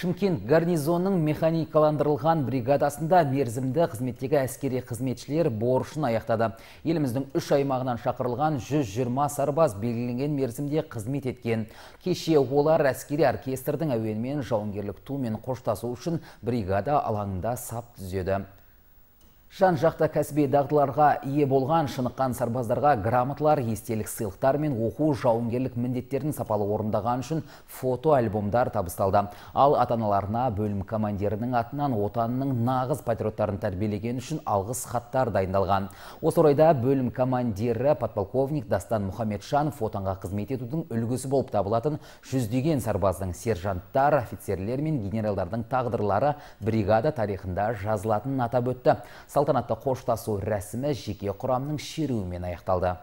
Шымкент гарнизонның механикаландырылған бригадасында мерзімді қызметтегі әскери қызметшілер борышын аяқтады. Еліміздің үш аймағынан шақырылған 120 сарбаз белгіленген мерзімде қызмет еткен. Кеше олар әскери оркестрдің әуенмен жауынгерлік мен қоштасу үшін бригада алаңында сап түзеді жан жақты кәсіби дағдыларға ие болған шыныққан сарбаздарға грамоталар естелік сыйлықтар мен оқу жауынгерлік міндеттерін сапалы орындаған үшін фото альбомдар табысталды ал ата аналарына бөлім командирінің атынан отанының нағыз патриоттарын тәрбиелегені үшін алғыс хаттар дайындалған осы орайда бөлім командирі подполковник дастан мұхамеджанов отанға қызмет етудің үлгісі болып табылатын жүздеген сарбаздың сержанттар офицерлер мен генералдардың тағдырлары бригада тарихында жазылатынын атап өтті салтанатты қоштасу рәсімі жеке құрамның шеруімен аяқталды